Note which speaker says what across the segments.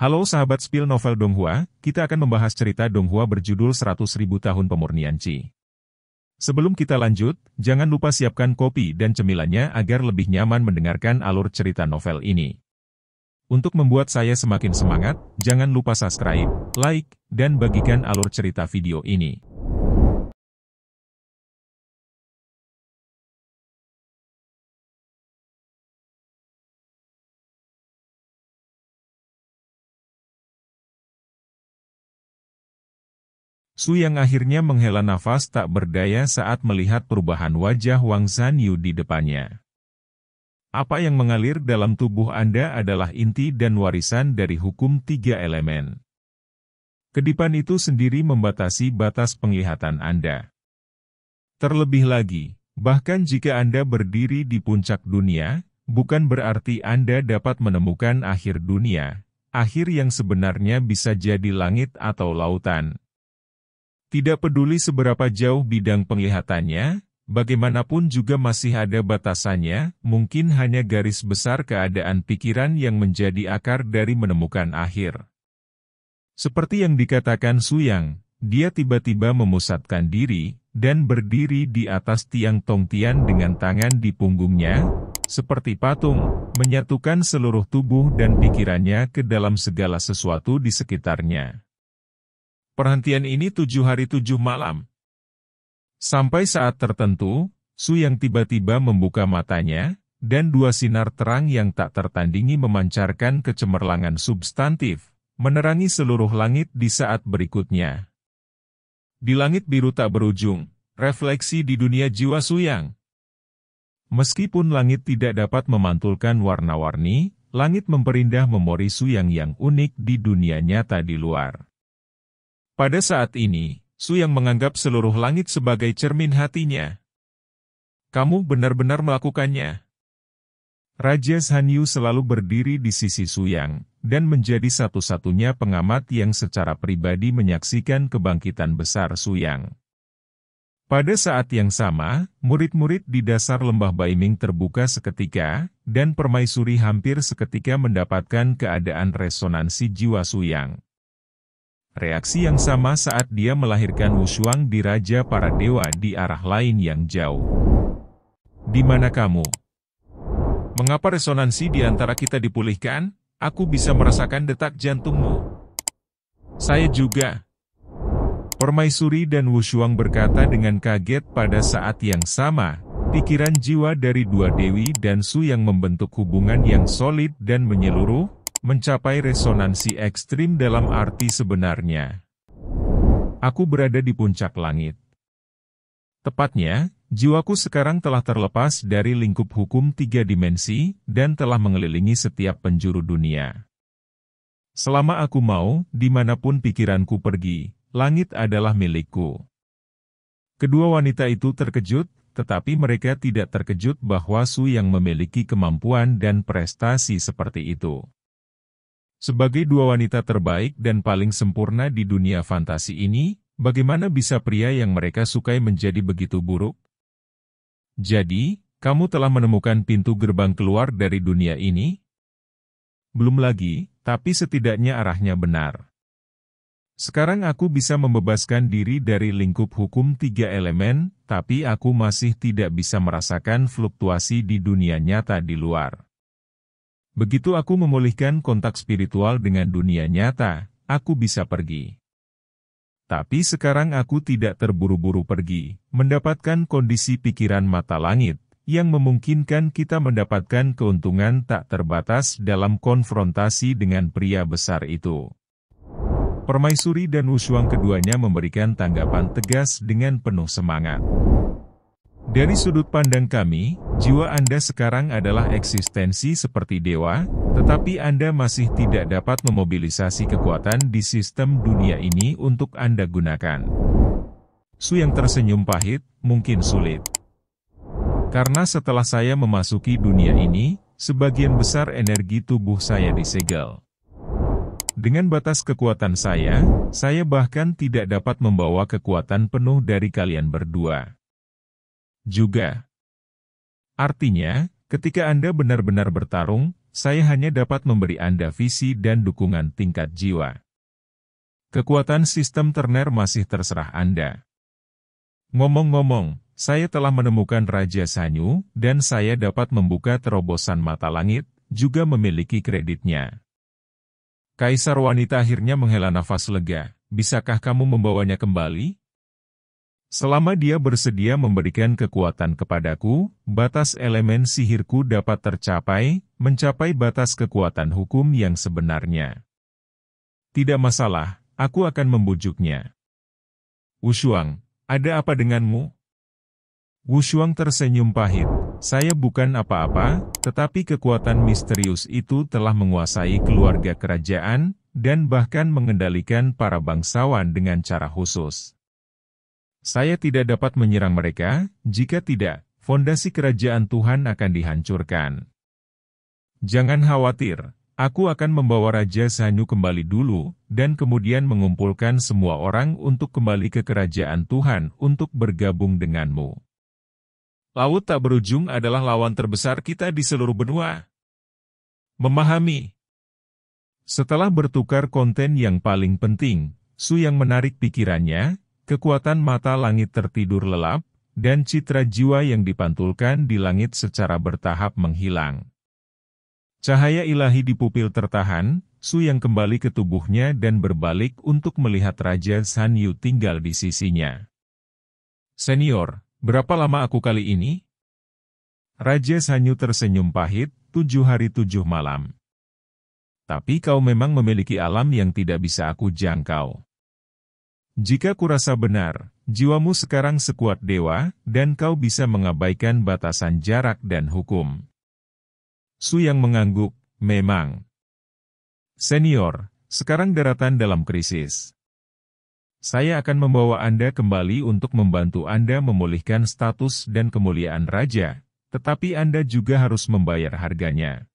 Speaker 1: Halo sahabat Spill Novel Donghua, kita akan membahas cerita Donghua berjudul 100.000 Tahun Pemurnian Qi. Sebelum kita lanjut, jangan lupa siapkan kopi dan cemilannya agar lebih nyaman mendengarkan alur cerita novel ini. Untuk membuat saya semakin semangat, jangan lupa subscribe, like, dan bagikan alur cerita video ini. Su yang akhirnya menghela nafas tak berdaya saat melihat perubahan wajah Wang Zanyu di depannya. Apa yang mengalir dalam tubuh Anda adalah inti dan warisan dari hukum tiga elemen. Kedipan itu sendiri membatasi batas penglihatan Anda. Terlebih lagi, bahkan jika Anda berdiri di puncak dunia, bukan berarti Anda dapat menemukan akhir dunia, akhir yang sebenarnya bisa jadi langit atau lautan. Tidak peduli seberapa jauh bidang penglihatannya, bagaimanapun juga masih ada batasannya, mungkin hanya garis besar keadaan pikiran yang menjadi akar dari menemukan akhir. Seperti yang dikatakan Su Yang, dia tiba-tiba memusatkan diri, dan berdiri di atas tiang Tongtian dengan tangan di punggungnya, seperti patung, menyatukan seluruh tubuh dan pikirannya ke dalam segala sesuatu di sekitarnya. Perhentian ini tujuh hari tujuh malam. Sampai saat tertentu, Su yang tiba-tiba membuka matanya, dan dua sinar terang yang tak tertandingi memancarkan kecemerlangan substantif, menerangi seluruh langit di saat berikutnya. Di langit biru tak berujung, refleksi di dunia jiwa Su yang. Meskipun langit tidak dapat memantulkan warna-warni, langit memperindah memori Su yang yang unik di dunia nyata di luar. Pada saat ini, Su yang menganggap seluruh langit sebagai cermin hatinya. Kamu benar-benar melakukannya. Raja Sanyu selalu berdiri di sisi Su Yang, dan menjadi satu-satunya pengamat yang secara pribadi menyaksikan kebangkitan besar Su Yang. Pada saat yang sama, murid-murid di dasar lembah Baiming terbuka seketika, dan permaisuri hampir seketika mendapatkan keadaan resonansi jiwa Su Yang. Reaksi yang sama saat dia melahirkan Wushuang di Raja Para Dewa di arah lain yang jauh. Di mana kamu? Mengapa resonansi di antara kita dipulihkan? Aku bisa merasakan detak jantungmu. Saya juga. Permaisuri dan Wushuang berkata dengan kaget pada saat yang sama, pikiran jiwa dari dua dewi dan Su yang membentuk hubungan yang solid dan menyeluruh, mencapai resonansi ekstrim dalam arti sebenarnya. Aku berada di puncak langit. Tepatnya, jiwaku sekarang telah terlepas dari lingkup hukum tiga dimensi dan telah mengelilingi setiap penjuru dunia. Selama aku mau, dimanapun pikiranku pergi, langit adalah milikku. Kedua wanita itu terkejut, tetapi mereka tidak terkejut bahwa Su yang memiliki kemampuan dan prestasi seperti itu. Sebagai dua wanita terbaik dan paling sempurna di dunia fantasi ini, bagaimana bisa pria yang mereka sukai menjadi begitu buruk? Jadi, kamu telah menemukan pintu gerbang keluar dari dunia ini? Belum lagi, tapi setidaknya arahnya benar. Sekarang aku bisa membebaskan diri dari lingkup hukum tiga elemen, tapi aku masih tidak bisa merasakan fluktuasi di dunia nyata di luar. Begitu aku memulihkan kontak spiritual dengan dunia nyata, aku bisa pergi. Tapi sekarang aku tidak terburu-buru pergi, mendapatkan kondisi pikiran mata langit, yang memungkinkan kita mendapatkan keuntungan tak terbatas dalam konfrontasi dengan pria besar itu. Permaisuri dan Wushuang keduanya memberikan tanggapan tegas dengan penuh semangat. Dari sudut pandang kami, jiwa Anda sekarang adalah eksistensi seperti dewa, tetapi Anda masih tidak dapat memobilisasi kekuatan di sistem dunia ini untuk Anda gunakan. Su yang tersenyum pahit, mungkin sulit. Karena setelah saya memasuki dunia ini, sebagian besar energi tubuh saya disegel. Dengan batas kekuatan saya, saya bahkan tidak dapat membawa kekuatan penuh dari kalian berdua juga. Artinya, ketika Anda benar-benar bertarung, saya hanya dapat memberi Anda visi dan dukungan tingkat jiwa. Kekuatan sistem terner masih terserah Anda. Ngomong-ngomong, saya telah menemukan Raja Sanyu, dan saya dapat membuka terobosan mata langit, juga memiliki kreditnya. Kaisar wanita akhirnya menghela nafas lega. Bisakah kamu membawanya kembali? Selama dia bersedia memberikan kekuatan kepadaku, batas elemen sihirku dapat tercapai, mencapai batas kekuatan hukum yang sebenarnya. Tidak masalah, aku akan membujuknya. Wushuang, ada apa denganmu? Wushuang tersenyum pahit. Saya bukan apa-apa, tetapi kekuatan misterius itu telah menguasai keluarga kerajaan, dan bahkan mengendalikan para bangsawan dengan cara khusus. Saya tidak dapat menyerang mereka, jika tidak, fondasi kerajaan Tuhan akan dihancurkan. Jangan khawatir, aku akan membawa Raja Sanyu kembali dulu, dan kemudian mengumpulkan semua orang untuk kembali ke kerajaan Tuhan untuk bergabung denganmu. Laut tak berujung adalah lawan terbesar kita di seluruh benua. Memahami Setelah bertukar konten yang paling penting, Su yang menarik pikirannya, kekuatan mata langit tertidur lelap, dan citra jiwa yang dipantulkan di langit secara bertahap menghilang. Cahaya ilahi di pupil tertahan, Su yang kembali ke tubuhnya dan berbalik untuk melihat Raja San Yu tinggal di sisinya. Senior, berapa lama aku kali ini? Raja San Yu tersenyum pahit, tujuh hari tujuh malam. Tapi kau memang memiliki alam yang tidak bisa aku jangkau. Jika kurasa benar, jiwamu sekarang sekuat dewa, dan kau bisa mengabaikan batasan jarak dan hukum. Su yang mengangguk, memang. Senior, sekarang daratan dalam krisis. Saya akan membawa Anda kembali untuk membantu Anda memulihkan status dan kemuliaan raja, tetapi Anda juga harus membayar harganya.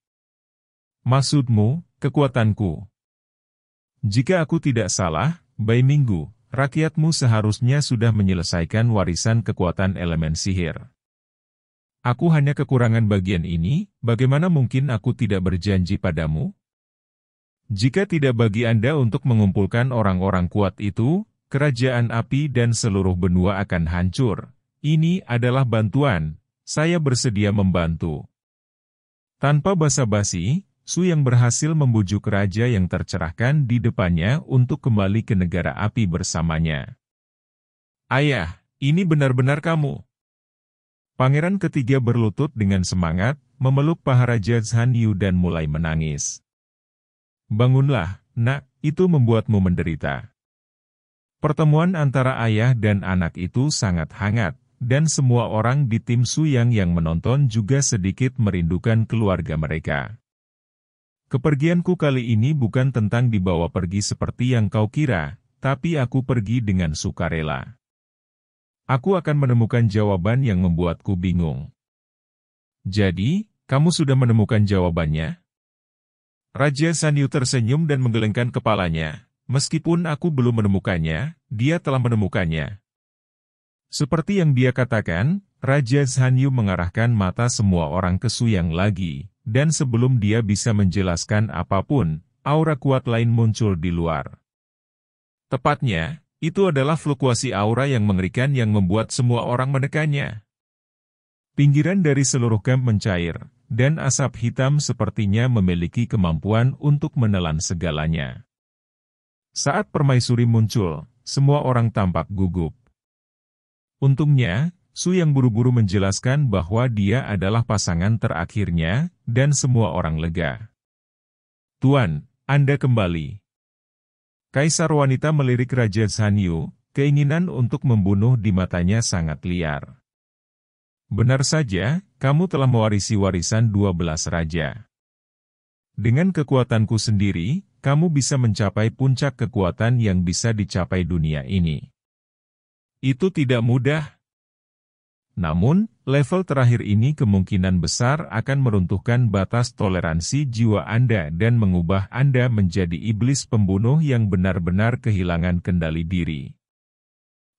Speaker 1: Maksudmu, kekuatanku. Jika aku tidak salah, Bay Minggu, Rakyatmu seharusnya sudah menyelesaikan warisan kekuatan elemen sihir. Aku hanya kekurangan bagian ini, bagaimana mungkin aku tidak berjanji padamu? Jika tidak bagi Anda untuk mengumpulkan orang-orang kuat itu, kerajaan api dan seluruh benua akan hancur. Ini adalah bantuan, saya bersedia membantu. Tanpa basa-basi, Su yang berhasil membujuk raja yang tercerahkan di depannya untuk kembali ke negara api bersamanya. Ayah, ini benar-benar kamu. Pangeran ketiga berlutut dengan semangat, memeluk paha Raja Zhan Yu dan mulai menangis. Bangunlah, nak, itu membuatmu menderita. Pertemuan antara ayah dan anak itu sangat hangat, dan semua orang di tim Suyang yang menonton juga sedikit merindukan keluarga mereka. Kepergianku kali ini bukan tentang dibawa pergi seperti yang kau kira, tapi aku pergi dengan sukarela. Aku akan menemukan jawaban yang membuatku bingung. Jadi, kamu sudah menemukan jawabannya? Raja Sanyu tersenyum dan menggelengkan kepalanya. Meskipun aku belum menemukannya, dia telah menemukannya. Seperti yang dia katakan, Raja Sanyu mengarahkan mata semua orang ke Suyang lagi, dan sebelum dia bisa menjelaskan apapun, aura kuat lain muncul di luar. Tepatnya, itu adalah fluktuasi aura yang mengerikan yang membuat semua orang menekannya. Pinggiran dari seluruh kamp mencair, dan asap hitam sepertinya memiliki kemampuan untuk menelan segalanya. Saat permaisuri muncul, semua orang tampak gugup. Untungnya, Su yang buru-buru menjelaskan bahwa dia adalah pasangan terakhirnya, dan semua orang lega. Tuan, Anda kembali. Kaisar wanita melirik Raja Sanyu, keinginan untuk membunuh di matanya sangat liar. Benar saja, kamu telah mewarisi warisan 12 raja. Dengan kekuatanku sendiri, kamu bisa mencapai puncak kekuatan yang bisa dicapai dunia ini. Itu tidak mudah. Namun, Level terakhir ini kemungkinan besar akan meruntuhkan batas toleransi jiwa Anda dan mengubah Anda menjadi iblis pembunuh yang benar-benar kehilangan kendali diri.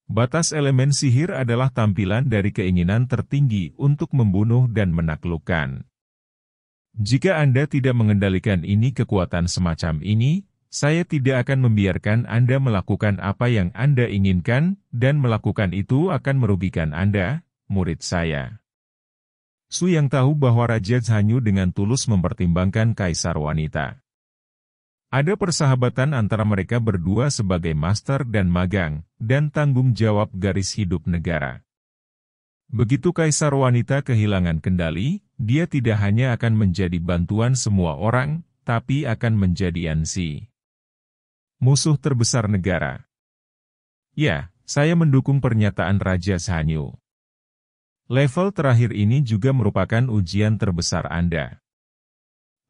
Speaker 1: Batas elemen sihir adalah tampilan dari keinginan tertinggi untuk membunuh dan menaklukkan. Jika Anda tidak mengendalikan ini kekuatan semacam ini, saya tidak akan membiarkan Anda melakukan apa yang Anda inginkan, dan melakukan itu akan merugikan Anda, murid saya. Su yang tahu bahwa Raja Zhanyu dengan tulus mempertimbangkan kaisar wanita. Ada persahabatan antara mereka berdua sebagai master dan magang, dan tanggung jawab garis hidup negara. Begitu kaisar wanita kehilangan kendali, dia tidak hanya akan menjadi bantuan semua orang, tapi akan menjadi ansi. Musuh terbesar negara. Ya, saya mendukung pernyataan Raja Sanyu. Level terakhir ini juga merupakan ujian terbesar Anda.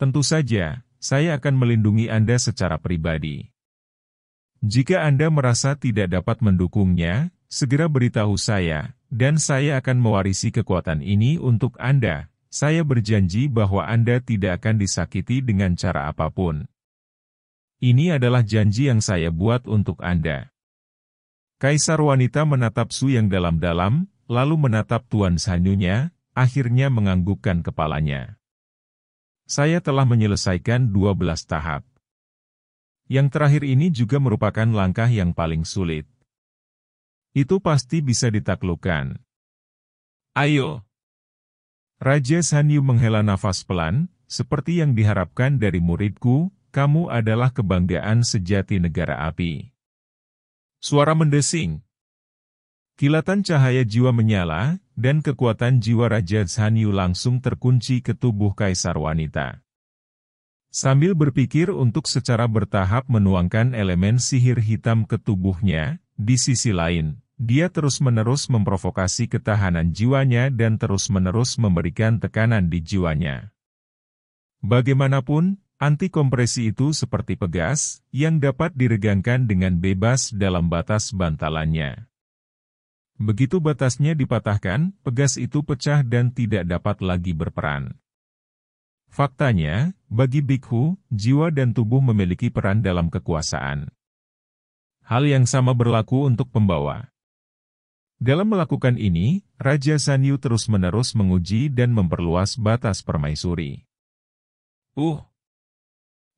Speaker 1: Tentu saja, saya akan melindungi Anda secara pribadi. Jika Anda merasa tidak dapat mendukungnya, segera beritahu saya, dan saya akan mewarisi kekuatan ini untuk Anda. Saya berjanji bahwa Anda tidak akan disakiti dengan cara apapun. Ini adalah janji yang saya buat untuk Anda. Kaisar wanita menatap Su yang dalam-dalam, lalu menatap Tuan Sanyunya, akhirnya menganggukkan kepalanya. Saya telah menyelesaikan dua belas tahap. Yang terakhir ini juga merupakan langkah yang paling sulit. Itu pasti bisa ditaklukkan. Ayo! Raja Sanyu menghela nafas pelan, seperti yang diharapkan dari muridku, kamu adalah kebanggaan sejati negara api. Suara mendesing, Kilatan cahaya jiwa menyala, dan kekuatan jiwa Raja Zhanyu langsung terkunci ke tubuh kaisar wanita. Sambil berpikir untuk secara bertahap menuangkan elemen sihir hitam ke tubuhnya, di sisi lain, dia terus-menerus memprovokasi ketahanan jiwanya dan terus-menerus memberikan tekanan di jiwanya. Bagaimanapun, anti kompresi itu seperti pegas, yang dapat diregangkan dengan bebas dalam batas bantalannya. Begitu batasnya dipatahkan, pegas itu pecah dan tidak dapat lagi berperan. Faktanya, bagi bikhu, jiwa dan tubuh memiliki peran dalam kekuasaan. Hal yang sama berlaku untuk pembawa. Dalam melakukan ini, Raja Sanyu terus-menerus menguji dan memperluas batas permaisuri. Uh!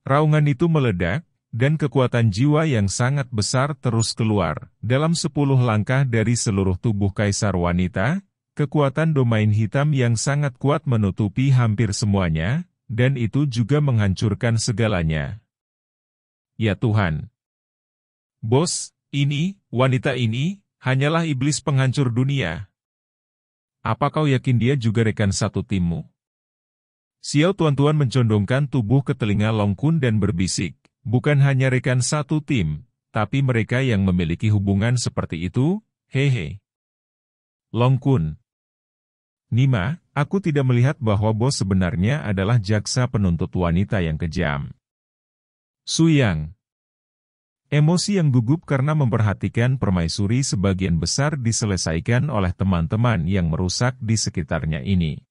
Speaker 1: Raungan itu meledak, dan kekuatan jiwa yang sangat besar terus keluar. Dalam sepuluh langkah dari seluruh tubuh kaisar wanita, kekuatan domain hitam yang sangat kuat menutupi hampir semuanya, dan itu juga menghancurkan segalanya. Ya Tuhan. Bos, ini, wanita ini, hanyalah iblis penghancur dunia. Apa kau yakin dia juga rekan satu timmu? Xiao Tuan-Tuan mencondongkan tubuh ke telinga Longkun dan berbisik. Bukan hanya rekan satu tim, tapi mereka yang memiliki hubungan seperti itu, hehe. Longkun Nima, aku tidak melihat bahwa bos sebenarnya adalah jaksa penuntut wanita yang kejam. Suyang Emosi yang gugup karena memperhatikan permaisuri sebagian besar diselesaikan oleh teman-teman yang merusak di sekitarnya ini.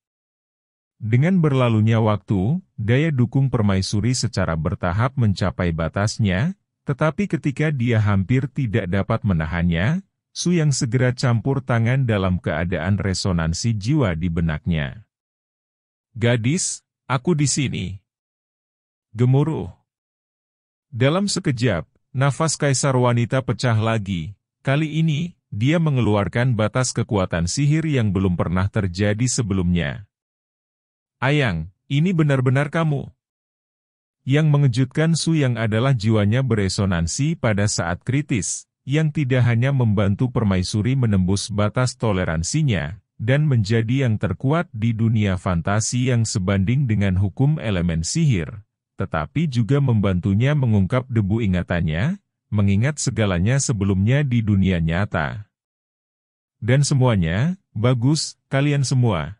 Speaker 1: Dengan berlalunya waktu, daya dukung permaisuri secara bertahap mencapai batasnya, tetapi ketika dia hampir tidak dapat menahannya, Su yang segera campur tangan dalam keadaan resonansi jiwa di benaknya. Gadis, aku di sini. Gemuruh. Dalam sekejap, nafas kaisar wanita pecah lagi. Kali ini, dia mengeluarkan batas kekuatan sihir yang belum pernah terjadi sebelumnya. Ayang, ini benar-benar kamu. Yang mengejutkan Su yang adalah jiwanya beresonansi pada saat kritis, yang tidak hanya membantu permaisuri menembus batas toleransinya, dan menjadi yang terkuat di dunia fantasi yang sebanding dengan hukum elemen sihir, tetapi juga membantunya mengungkap debu ingatannya, mengingat segalanya sebelumnya di dunia nyata. Dan semuanya, bagus, kalian semua.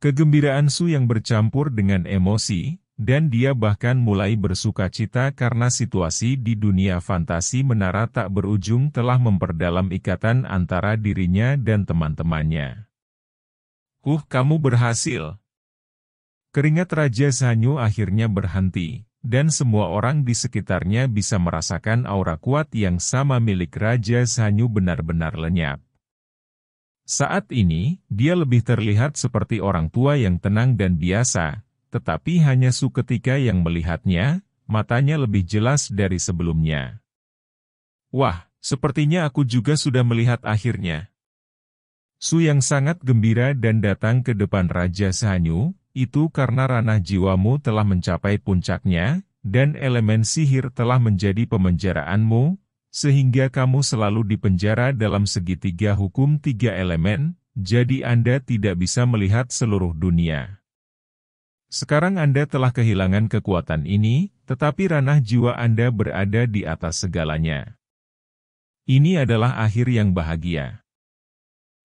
Speaker 1: Kegembiraan Su yang bercampur dengan emosi, dan dia bahkan mulai bersuka cita karena situasi di dunia fantasi menara tak berujung telah memperdalam ikatan antara dirinya dan teman-temannya. Huh kamu berhasil. Keringat Raja Sanyu akhirnya berhenti, dan semua orang di sekitarnya bisa merasakan aura kuat yang sama milik Raja Sanyu benar-benar lenyap. Saat ini, dia lebih terlihat seperti orang tua yang tenang dan biasa, tetapi hanya Su ketika yang melihatnya, matanya lebih jelas dari sebelumnya. Wah, sepertinya aku juga sudah melihat akhirnya. Su yang sangat gembira dan datang ke depan Raja Sanyu, itu karena ranah jiwamu telah mencapai puncaknya, dan elemen sihir telah menjadi pemenjaraanmu, sehingga kamu selalu dipenjara dalam segitiga hukum tiga elemen, jadi Anda tidak bisa melihat seluruh dunia. Sekarang Anda telah kehilangan kekuatan ini, tetapi ranah jiwa Anda berada di atas segalanya. Ini adalah akhir yang bahagia.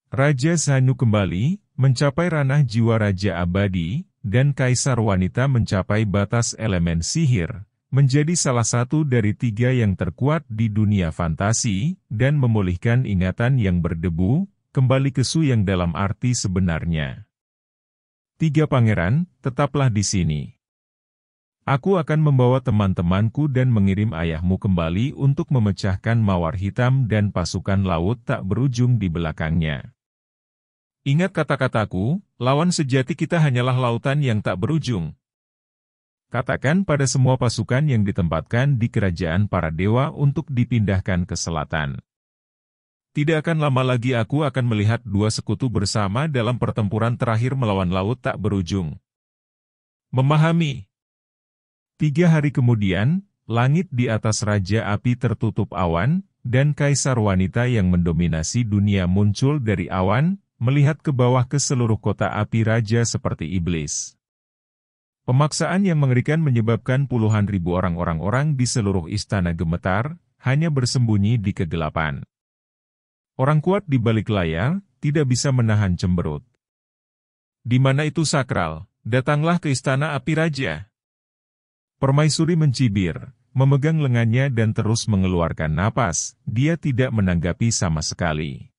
Speaker 1: Raja Sanu kembali, mencapai ranah jiwa Raja Abadi, dan Kaisar Wanita mencapai batas elemen sihir, menjadi salah satu dari tiga yang terkuat di dunia fantasi, dan memulihkan ingatan yang berdebu, kembali ke Su yang dalam arti sebenarnya. Tiga pangeran, tetaplah di sini. Aku akan membawa teman-temanku dan mengirim ayahmu kembali untuk memecahkan mawar hitam dan pasukan laut tak berujung di belakangnya. Ingat kata-kataku, lawan sejati kita hanyalah lautan yang tak berujung, Katakan pada semua pasukan yang ditempatkan di kerajaan para dewa untuk dipindahkan ke selatan. Tidak akan lama lagi aku akan melihat dua sekutu bersama dalam pertempuran terakhir melawan laut tak berujung. Memahami. Tiga hari kemudian, langit di atas Raja Api tertutup awan, dan kaisar wanita yang mendominasi dunia muncul dari awan, melihat ke bawah ke seluruh kota api raja seperti iblis. Pemaksaan yang mengerikan menyebabkan puluhan ribu orang-orang di seluruh istana gemetar, hanya bersembunyi di kegelapan. Orang kuat di balik layar, tidak bisa menahan cemberut. Di mana itu sakral, datanglah ke istana api raja. Permaisuri mencibir, memegang lengannya dan terus mengeluarkan napas, dia tidak menanggapi sama sekali.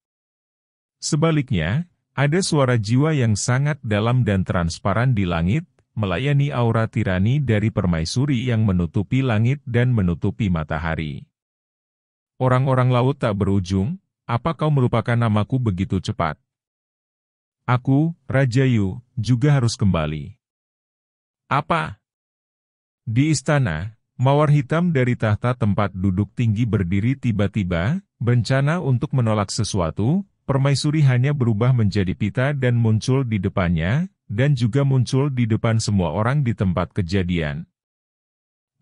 Speaker 1: Sebaliknya, ada suara jiwa yang sangat dalam dan transparan di langit, melayani aura tirani dari permaisuri yang menutupi langit dan menutupi matahari. Orang-orang laut tak berujung, apa kau melupakan namaku begitu cepat? Aku, Raja Yu, juga harus kembali. Apa? Di istana, mawar hitam dari tahta tempat duduk tinggi berdiri tiba-tiba, bencana untuk menolak sesuatu, permaisuri hanya berubah menjadi pita dan muncul di depannya, dan juga muncul di depan semua orang di tempat kejadian.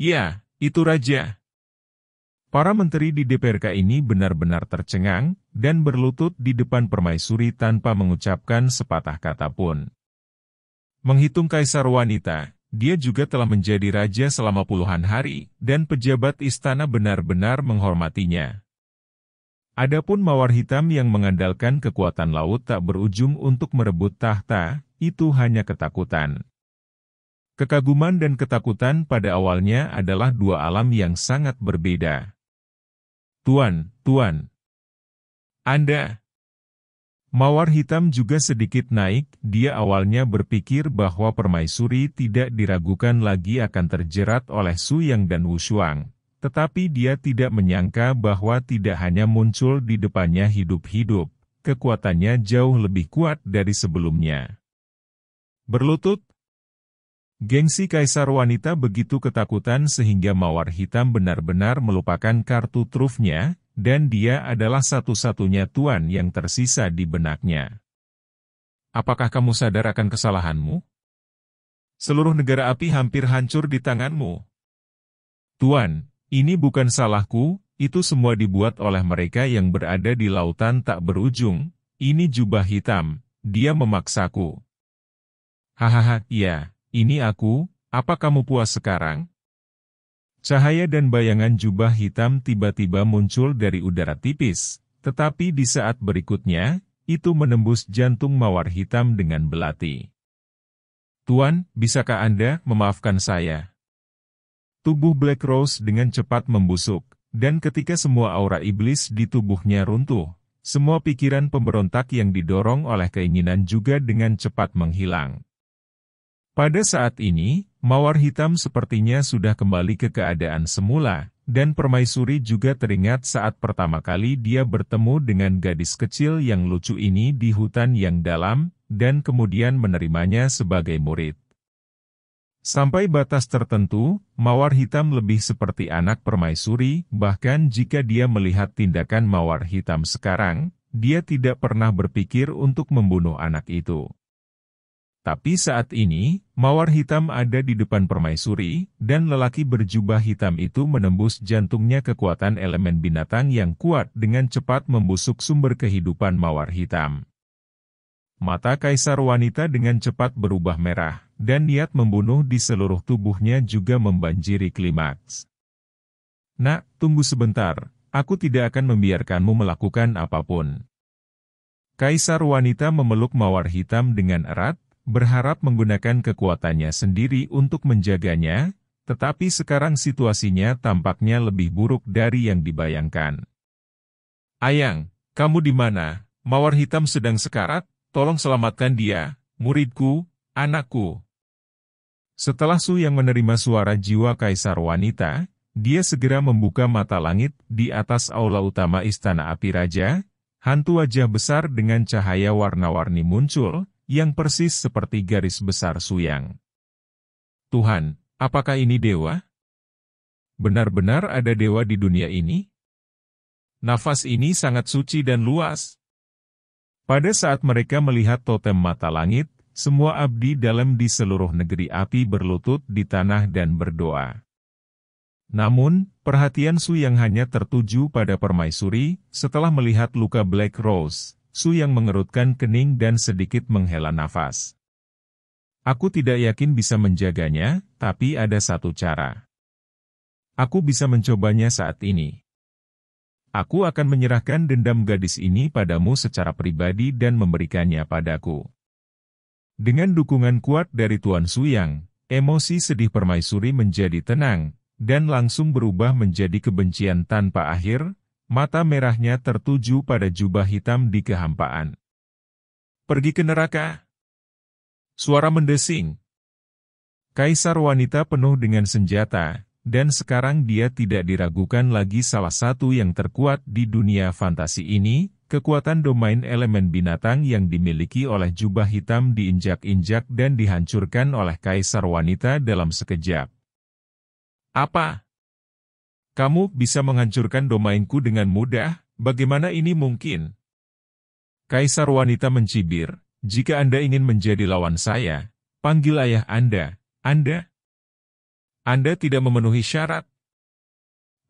Speaker 1: Ya, itu Raja. Para menteri di DPRK ini benar-benar tercengang dan berlutut di depan permaisuri tanpa mengucapkan sepatah kata pun. Menghitung kaisar wanita, dia juga telah menjadi raja selama puluhan hari, dan pejabat istana benar-benar menghormatinya. Adapun mawar hitam yang mengandalkan kekuatan laut tak berujung untuk merebut tahta, itu hanya ketakutan. Kekaguman dan ketakutan pada awalnya adalah dua alam yang sangat berbeda. Tuan, Tuan. Anda. Mawar hitam juga sedikit naik, dia awalnya berpikir bahwa permaisuri tidak diragukan lagi akan terjerat oleh Su Yang dan Wu Shuang. Tetapi dia tidak menyangka bahwa tidak hanya muncul di depannya hidup-hidup, kekuatannya jauh lebih kuat dari sebelumnya. Berlutut, Gengsi kaisar wanita begitu ketakutan sehingga mawar hitam benar-benar melupakan kartu trufnya, dan dia adalah satu-satunya tuan yang tersisa di benaknya. Apakah kamu sadar akan kesalahanmu? Seluruh negara api hampir hancur di tanganmu. Tuan, ini bukan salahku, itu semua dibuat oleh mereka yang berada di lautan tak berujung, ini jubah hitam, dia memaksaku. Hahaha, iya, ini aku, apa kamu puas sekarang? Cahaya dan bayangan jubah hitam tiba-tiba muncul dari udara tipis, tetapi di saat berikutnya, itu menembus jantung mawar hitam dengan belati. Tuan, bisakah Anda memaafkan saya? Tubuh Black Rose dengan cepat membusuk, dan ketika semua aura iblis di tubuhnya runtuh, semua pikiran pemberontak yang didorong oleh keinginan juga dengan cepat menghilang. Pada saat ini, mawar hitam sepertinya sudah kembali ke keadaan semula, dan permaisuri juga teringat saat pertama kali dia bertemu dengan gadis kecil yang lucu ini di hutan yang dalam, dan kemudian menerimanya sebagai murid. Sampai batas tertentu, Mawar Hitam lebih seperti anak permaisuri, bahkan jika dia melihat tindakan Mawar Hitam sekarang, dia tidak pernah berpikir untuk membunuh anak itu. Tapi saat ini, mawar hitam ada di depan permaisuri, dan lelaki berjubah hitam itu menembus jantungnya kekuatan elemen binatang yang kuat dengan cepat membusuk sumber kehidupan mawar hitam. Mata kaisar wanita dengan cepat berubah merah, dan niat membunuh di seluruh tubuhnya juga membanjiri klimaks. Nak, tunggu sebentar, aku tidak akan membiarkanmu melakukan apapun. Kaisar wanita memeluk mawar hitam dengan erat, berharap menggunakan kekuatannya sendiri untuk menjaganya, tetapi sekarang situasinya tampaknya lebih buruk dari yang dibayangkan. Ayang, kamu di mana? Mawar hitam sedang sekarat, tolong selamatkan dia, muridku, anakku. Setelah Su yang menerima suara jiwa kaisar wanita, dia segera membuka mata langit di atas aula utama Istana Api Raja, hantu wajah besar dengan cahaya warna-warni muncul, yang persis seperti garis besar suyang. Tuhan, apakah ini dewa? Benar-benar ada dewa di dunia ini? Nafas ini sangat suci dan luas. Pada saat mereka melihat totem mata langit, semua abdi dalam di seluruh negeri api berlutut di tanah dan berdoa. Namun, perhatian Su yang hanya tertuju pada permaisuri setelah melihat luka Black Rose, Su yang mengerutkan kening dan sedikit menghela nafas. Aku tidak yakin bisa menjaganya, tapi ada satu cara. Aku bisa mencobanya saat ini. Aku akan menyerahkan dendam gadis ini padamu secara pribadi dan memberikannya padaku. Dengan dukungan kuat dari Tuan Su yang, emosi sedih permaisuri menjadi tenang, dan langsung berubah menjadi kebencian tanpa akhir, mata merahnya tertuju pada jubah hitam di kehampaan. Pergi ke neraka! Suara mendesing. Kaisar wanita penuh dengan senjata, dan sekarang dia tidak diragukan lagi salah satu yang terkuat di dunia fantasi ini, kekuatan domain elemen binatang yang dimiliki oleh jubah hitam diinjak-injak dan dihancurkan oleh kaisar wanita dalam sekejap. Apa? Kamu bisa menghancurkan domainku dengan mudah, bagaimana ini mungkin? Kaisar wanita mencibir, jika Anda ingin menjadi lawan saya, panggil ayah Anda, Anda. Anda tidak memenuhi syarat.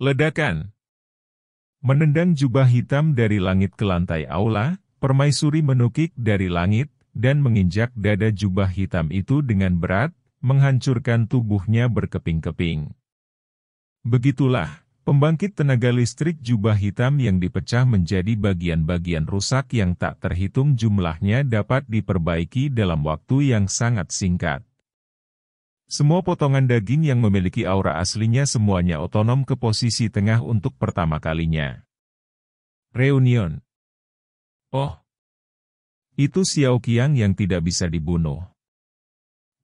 Speaker 1: Ledakan. Menendang jubah hitam dari langit ke lantai aula, permaisuri menukik dari langit, dan menginjak dada jubah hitam itu dengan berat, menghancurkan tubuhnya berkeping-keping. Begitulah, pembangkit tenaga listrik jubah hitam yang dipecah menjadi bagian-bagian rusak yang tak terhitung jumlahnya dapat diperbaiki dalam waktu yang sangat singkat. Semua potongan daging yang memiliki aura aslinya semuanya otonom ke posisi tengah untuk pertama kalinya. Reunion Oh, itu Xiao Qiang yang tidak bisa dibunuh.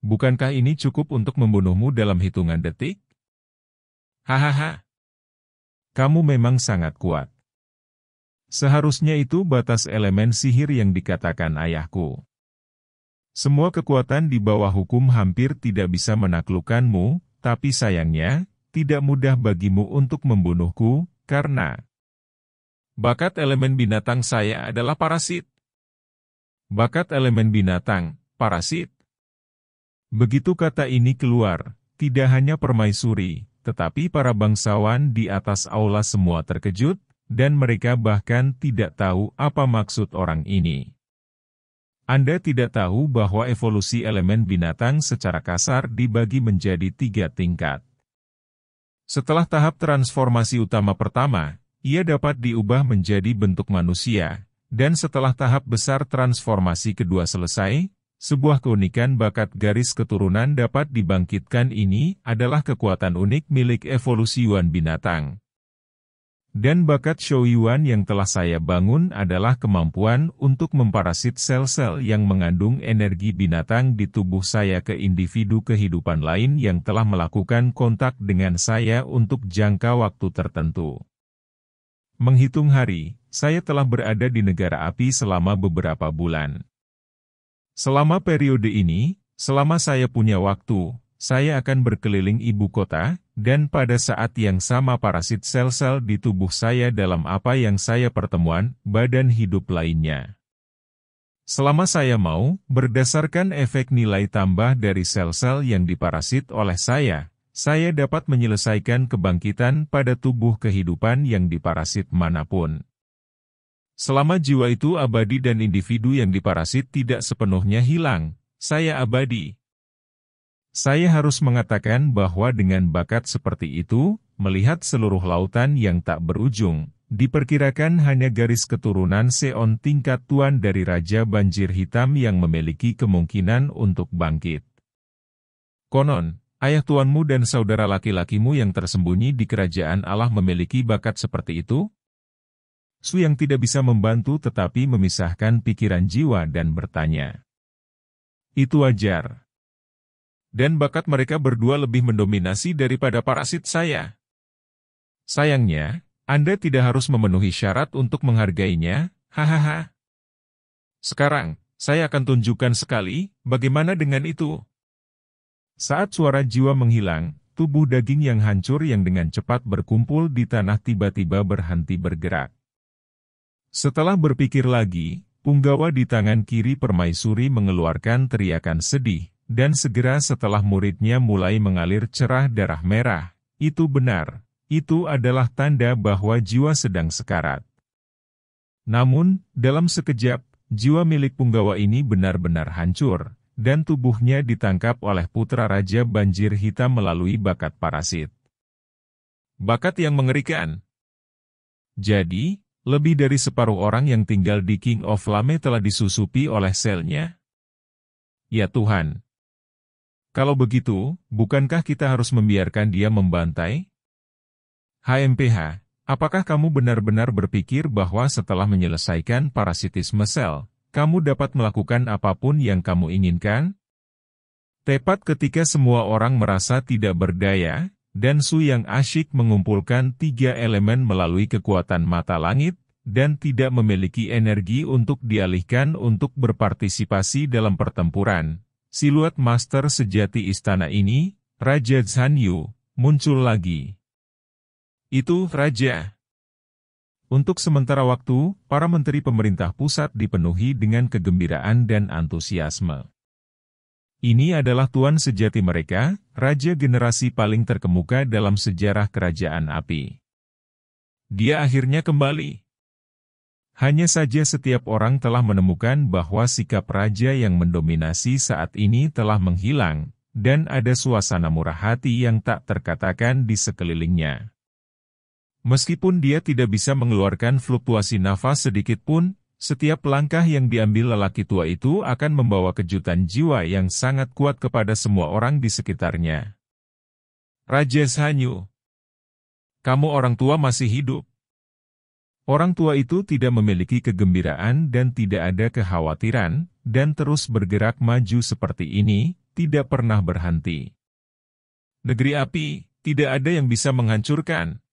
Speaker 1: Bukankah ini cukup untuk membunuhmu dalam hitungan detik? Hahaha. Kamu memang sangat kuat. Seharusnya itu batas elemen sihir yang dikatakan ayahku. Semua kekuatan di bawah hukum hampir tidak bisa menaklukkanmu, tapi sayangnya, tidak mudah bagimu untuk membunuhku, karena bakat elemen binatang saya adalah parasit. Bakat elemen binatang, parasit. Begitu kata ini keluar, tidak hanya permaisuri, tetapi para bangsawan di atas aula semua terkejut, dan mereka bahkan tidak tahu apa maksud orang ini. Anda tidak tahu bahwa evolusi elemen binatang secara kasar dibagi menjadi tiga tingkat. Setelah tahap transformasi utama pertama, ia dapat diubah menjadi bentuk manusia, dan setelah tahap besar transformasi kedua selesai, sebuah keunikan bakat garis keturunan dapat dibangkitkan ini adalah kekuatan unik milik evolusi Yuan binatang. Dan bakat Shou Yuan yang telah saya bangun adalah kemampuan untuk memparasit sel-sel yang mengandung energi binatang di tubuh saya ke individu kehidupan lain yang telah melakukan kontak dengan saya untuk jangka waktu tertentu. Menghitung hari, saya telah berada di negara api selama beberapa bulan. Selama periode ini, selama saya punya waktu, saya akan berkeliling ibu kota, dan pada saat yang sama parasit sel-sel di tubuh saya dalam apa yang saya pertemuan, badan hidup lainnya. Selama saya mau, berdasarkan efek nilai tambah dari sel-sel yang diparasit oleh saya, saya dapat menyelesaikan kebangkitan pada tubuh kehidupan yang diparasit manapun. Selama jiwa itu abadi dan individu yang diparasit tidak sepenuhnya hilang, saya abadi. Saya harus mengatakan bahwa dengan bakat seperti itu, melihat seluruh lautan yang tak berujung, diperkirakan hanya garis keturunan Seon tingkat tuan dari Raja Banjir Hitam yang memiliki kemungkinan untuk bangkit. Konon, ayah tuanmu dan saudara laki-lakimu yang tersembunyi di kerajaan Allah memiliki bakat seperti itu? Su yang tidak bisa membantu tetapi memisahkan pikiran jiwa dan bertanya. Itu wajar. Dan bakat mereka berdua lebih mendominasi daripada parasit saya. Sayangnya, Anda tidak harus memenuhi syarat untuk menghargainya, hahaha. Sekarang, saya akan tunjukkan sekali, bagaimana dengan itu. Saat suara jiwa menghilang, tubuh daging yang hancur yang dengan cepat berkumpul di tanah tiba-tiba berhenti bergerak. Setelah berpikir lagi, punggawa di tangan kiri permaisuri mengeluarkan teriakan sedih, dan segera setelah muridnya mulai mengalir cerah darah merah, itu benar, itu adalah tanda bahwa jiwa sedang sekarat. Namun, dalam sekejap, jiwa milik punggawa ini benar-benar hancur, dan tubuhnya ditangkap oleh putra Raja Banjir Hitam melalui bakat parasit. Bakat yang mengerikan. Jadi, lebih dari separuh orang yang tinggal di King of Lame telah disusupi oleh selnya. Ya Tuhan. Kalau begitu, bukankah kita harus membiarkan dia membantai? HMPH, apakah kamu benar-benar berpikir bahwa setelah menyelesaikan parasitisme sel, kamu dapat melakukan apapun yang kamu inginkan? Tepat ketika semua orang merasa tidak berdaya, dan Su yang asyik mengumpulkan tiga elemen melalui kekuatan mata langit, dan tidak memiliki energi untuk dialihkan untuk berpartisipasi dalam pertempuran. Siluet Master sejati istana ini, Raja Zhan Yu, muncul lagi. Itu Raja. Untuk sementara waktu, para menteri pemerintah pusat dipenuhi dengan kegembiraan dan antusiasme. Ini adalah tuan sejati mereka, raja generasi paling terkemuka dalam sejarah kerajaan api. Dia akhirnya kembali. Hanya saja setiap orang telah menemukan bahwa sikap raja yang mendominasi saat ini telah menghilang, dan ada suasana murah hati yang tak terkatakan di sekelilingnya. Meskipun dia tidak bisa mengeluarkan fluktuasi nafas sedikit pun, setiap langkah yang diambil lelaki tua itu akan membawa kejutan jiwa yang sangat kuat kepada semua orang di sekitarnya. Raja Sanyu, kamu orang tua masih hidup. Orang tua itu tidak memiliki kegembiraan dan tidak ada kekhawatiran, dan terus bergerak maju seperti ini, tidak pernah berhenti. Negeri api, tidak ada yang bisa menghancurkan.